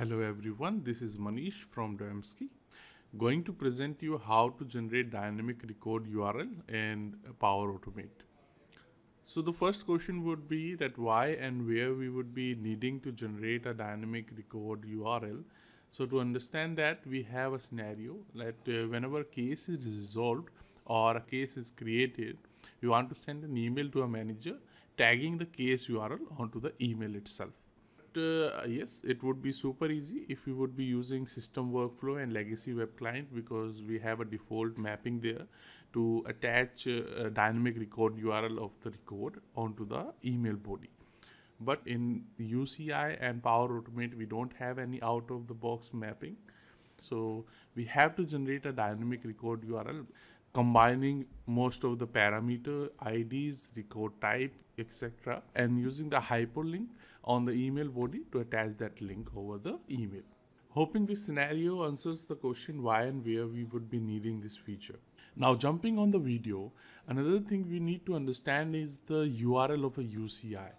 Hello everyone, this is Manish from Domsky. Going to present you how to generate dynamic record URL in Power Automate. So the first question would be that why and where we would be needing to generate a dynamic record URL. So to understand that we have a scenario that uh, whenever case is resolved or a case is created, we want to send an email to a manager tagging the case URL onto the email itself uh, yes it would be super easy if we would be using system workflow and legacy web client because we have a default mapping there to attach uh, a dynamic record url of the record onto the email body but in uci and power automate we don't have any out of the box mapping so we have to generate a dynamic record url combining most of the parameter ids record type etc and using the hyperlink on the email body to attach that link over the email. Hoping this scenario answers the question why and where we would be needing this feature. Now jumping on the video, another thing we need to understand is the URL of a UCI.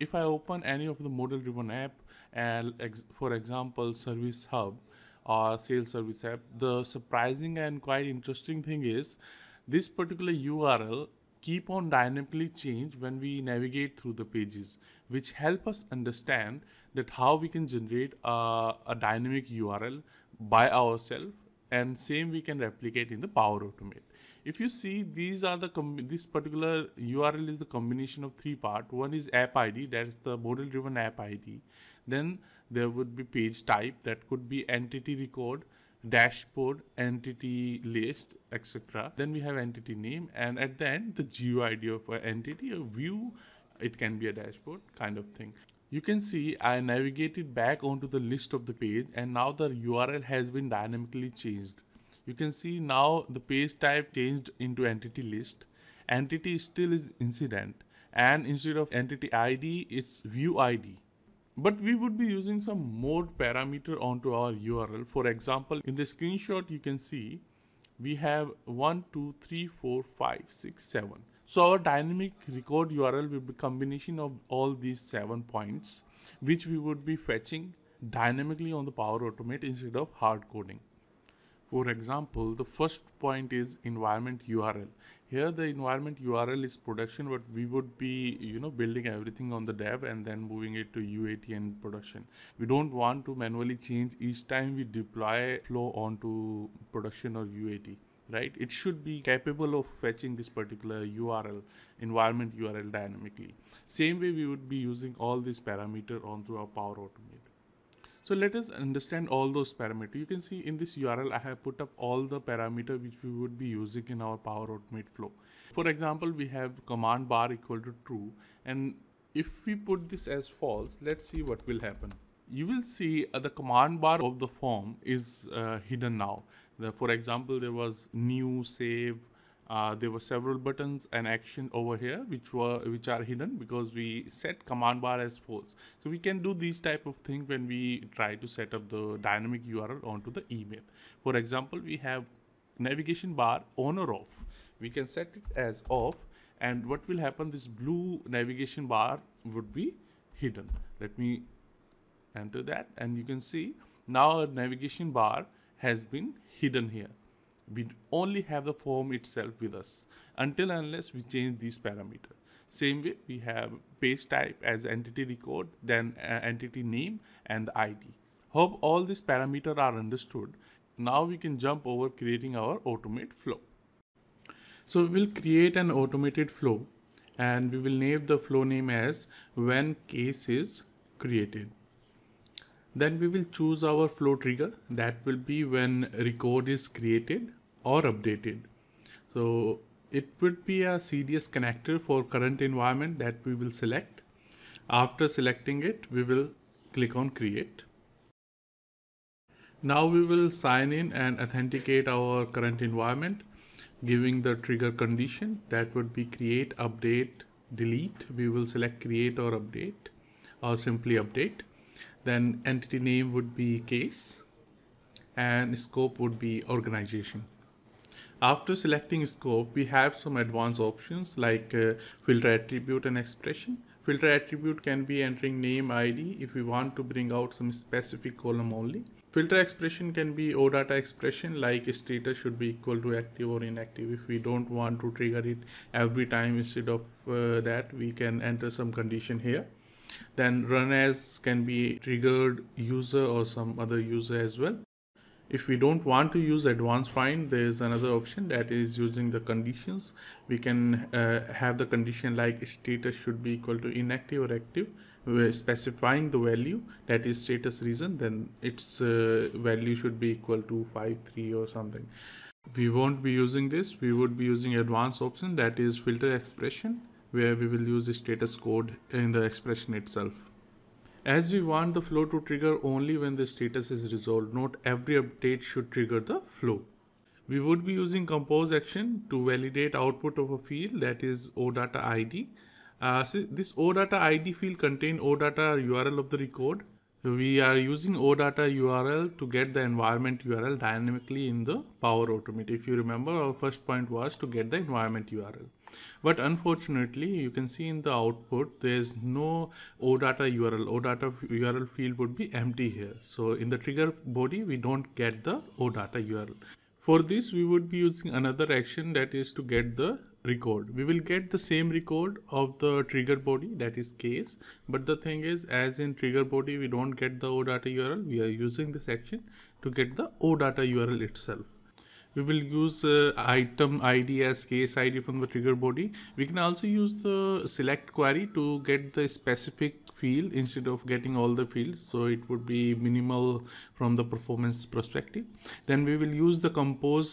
If I open any of the model driven app, and for example Service Hub or Sales Service app, the surprising and quite interesting thing is this particular URL keep on dynamically change when we navigate through the pages, which help us understand that how we can generate a, a dynamic URL by ourselves and same we can replicate in the Power Automate. If you see, these are the this particular URL is the combination of three part. One is app ID, that is the model driven app ID. Then there would be page type that could be entity record dashboard, entity list, etc. Then we have entity name and at the end the GUID of an entity, a view, it can be a dashboard kind of thing. You can see I navigated back onto the list of the page and now the URL has been dynamically changed. You can see now the page type changed into entity list. Entity still is incident and instead of entity ID, it's view ID. But we would be using some mode parameter onto our URL. For example, in the screenshot you can see we have 1, 2, 3, 4, 5, 6, 7. So our dynamic record URL will be combination of all these seven points, which we would be fetching dynamically on the Power Automate instead of hard coding. For example, the first point is environment URL. Here the environment URL is production, but we would be, you know, building everything on the dev and then moving it to UAT and production. We don't want to manually change each time we deploy flow onto production or UAT right it should be capable of fetching this particular url environment url dynamically same way we would be using all these parameter onto our power automate so let us understand all those parameters. You can see in this URL, I have put up all the parameter which we would be using in our Power Automate flow. For example, we have command bar equal to true. And if we put this as false, let's see what will happen. You will see uh, the command bar of the form is uh, hidden now. The, for example, there was new, save, uh, there were several buttons and action over here which were which are hidden because we set command bar as false so we can do these type of thing when we try to set up the dynamic url onto the email for example we have navigation bar on or off we can set it as off and what will happen this blue navigation bar would be hidden let me enter that and you can see now our navigation bar has been hidden here we only have the form itself with us until unless we change these parameter same way we have page type as entity record then uh, entity name and the id hope all these parameter are understood now we can jump over creating our automate flow so we'll create an automated flow and we will name the flow name as when case is created then we will choose our flow trigger. That will be when record is created or updated. So it would be a CDS connector for current environment that we will select. After selecting it, we will click on create. Now we will sign in and authenticate our current environment giving the trigger condition that would be create, update, delete. We will select create or update or simply update then entity name would be case and scope would be organization. After selecting scope, we have some advanced options like uh, filter attribute and expression. Filter attribute can be entering name ID if we want to bring out some specific column only. Filter expression can be OData expression like status should be equal to active or inactive. If we don't want to trigger it every time instead of uh, that, we can enter some condition here. Then run as can be triggered user or some other user as well. If we don't want to use advanced find, there is another option that is using the conditions. We can uh, have the condition like status should be equal to inactive or active. We're specifying the value that is status reason, then its uh, value should be equal to 5, 3 or something. We won't be using this. We would be using advanced option that is filter expression where we will use the status code in the expression itself. As we want the flow to trigger only when the status is resolved, not every update should trigger the flow. We would be using compose action to validate output of a field that is OData ID. Uh, so this OData ID field contain OData URL of the record we are using OData URL to get the environment URL dynamically in the Power Automate. If you remember, our first point was to get the environment URL. But unfortunately, you can see in the output, there's no OData URL. OData URL field would be empty here. So in the trigger body, we don't get the OData URL. For this, we would be using another action that is to get the record we will get the same record of the trigger body that is case but the thing is as in trigger body we don't get the odata url we are using this action to get the odata url itself we will use uh, item id as case id from the trigger body we can also use the select query to get the specific field instead of getting all the fields so it would be minimal from the performance perspective then we will use the compose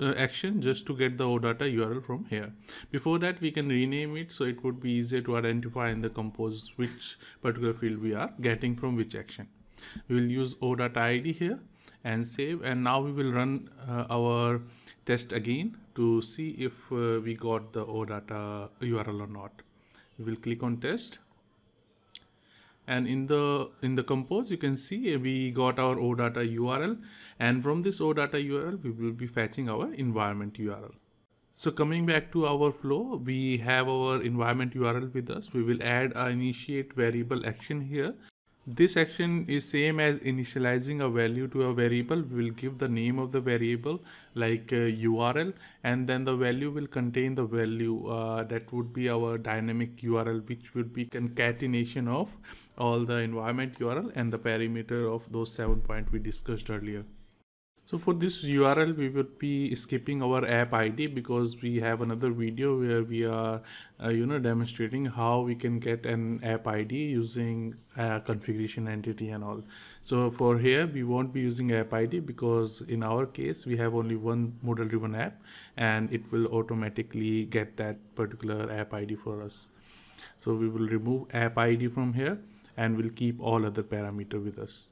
uh, action just to get the OData URL from here. Before that, we can rename it so it would be easier to identify in the compose which particular field we are getting from which action. We will use OData ID here and save and now we will run uh, our test again to see if uh, we got the OData URL or not. We will click on test and in the in the compose you can see eh, we got our odata url and from this odata url we will be fetching our environment url so coming back to our flow we have our environment url with us we will add our initiate variable action here this action is same as initializing a value to a variable. We will give the name of the variable like uh, URL and then the value will contain the value uh, that would be our dynamic URL which would be concatenation of all the environment URL and the parameter of those seven points we discussed earlier. So for this URL, we would be skipping our app ID because we have another video where we are, uh, you know, demonstrating how we can get an app ID using uh, configuration entity and all. So for here, we won't be using app ID because in our case, we have only one model driven app and it will automatically get that particular app ID for us. So we will remove app ID from here and we'll keep all other parameter with us.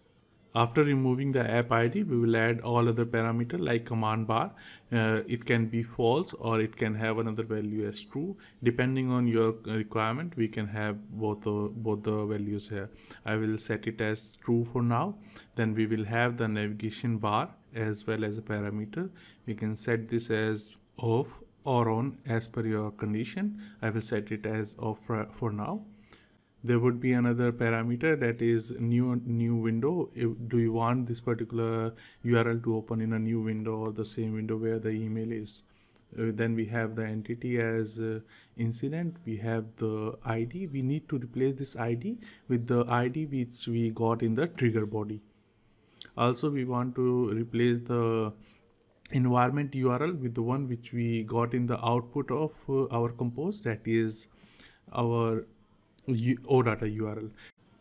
After removing the app ID, we will add all other parameter like command bar. Uh, it can be false or it can have another value as true. Depending on your requirement, we can have both the, both the values here. I will set it as true for now. Then we will have the navigation bar as well as a parameter. We can set this as off or on as per your condition. I will set it as off for now there would be another parameter that is new new window if, do you want this particular url to open in a new window or the same window where the email is uh, then we have the entity as uh, incident we have the id we need to replace this id with the id which we got in the trigger body also we want to replace the environment url with the one which we got in the output of uh, our compose that is our OData URL.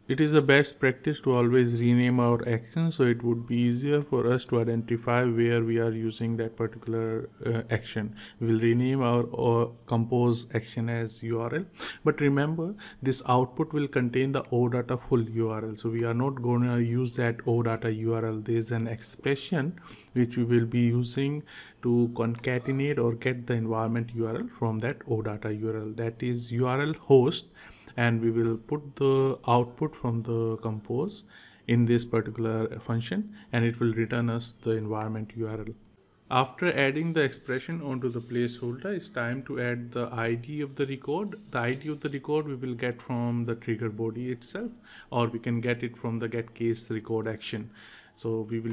It is the best practice to always rename our action so it would be easier for us to identify where we are using that particular uh, action. We'll rename our or compose action as URL. But remember this output will contain the OData full URL. So we are not going to use that OData URL. There is an expression which we will be using to concatenate or get the environment URL from that OData URL. That is URL host and we will put the output from the compose in this particular function and it will return us the environment URL. After adding the expression onto the placeholder, it's time to add the ID of the record. The ID of the record we will get from the trigger body itself or we can get it from the get case record action. So we will,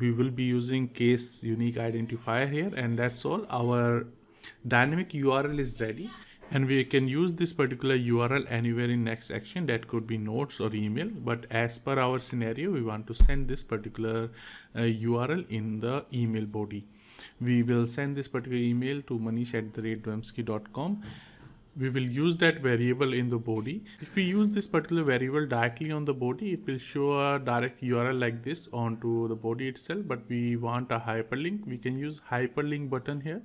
we will be using case unique identifier here and that's all. Our dynamic URL is ready and we can use this particular URL anywhere in next action that could be notes or email but as per our scenario we want to send this particular uh, URL in the email body we will send this particular email to manish at the rate we will use that variable in the body if we use this particular variable directly on the body it will show a direct url like this onto the body itself but we want a hyperlink we can use hyperlink button here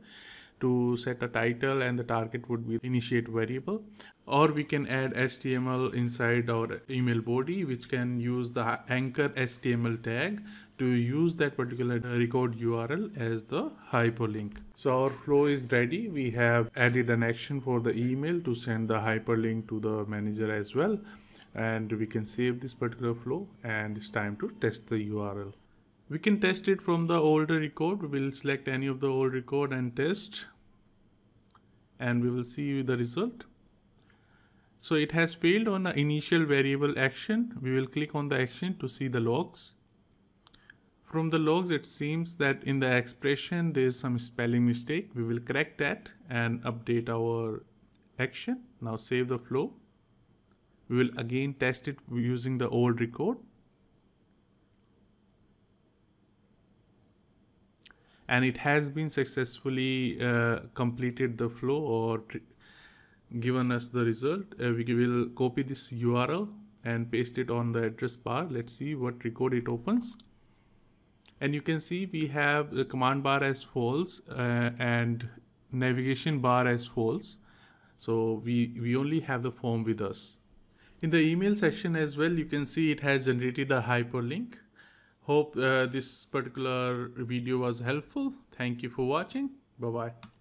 to set a title and the target would be initiate variable or we can add HTML inside our email body which can use the anchor HTML tag to use that particular record URL as the hyperlink. So our flow is ready. We have added an action for the email to send the hyperlink to the manager as well and we can save this particular flow and it's time to test the URL. We can test it from the older record. We'll select any of the old record and test. And we will see the result. So it has failed on the initial variable action. We will click on the action to see the logs. From the logs, it seems that in the expression, there is some spelling mistake. We will correct that and update our action. Now save the flow. We will again test it using the old record. and it has been successfully uh, completed the flow or given us the result. Uh, we will copy this URL and paste it on the address bar. Let's see what record it opens. And you can see we have the command bar as false uh, and navigation bar as false. So we, we only have the form with us. In the email section as well, you can see it has generated a hyperlink Hope uh, this particular video was helpful. Thank you for watching. Bye-bye.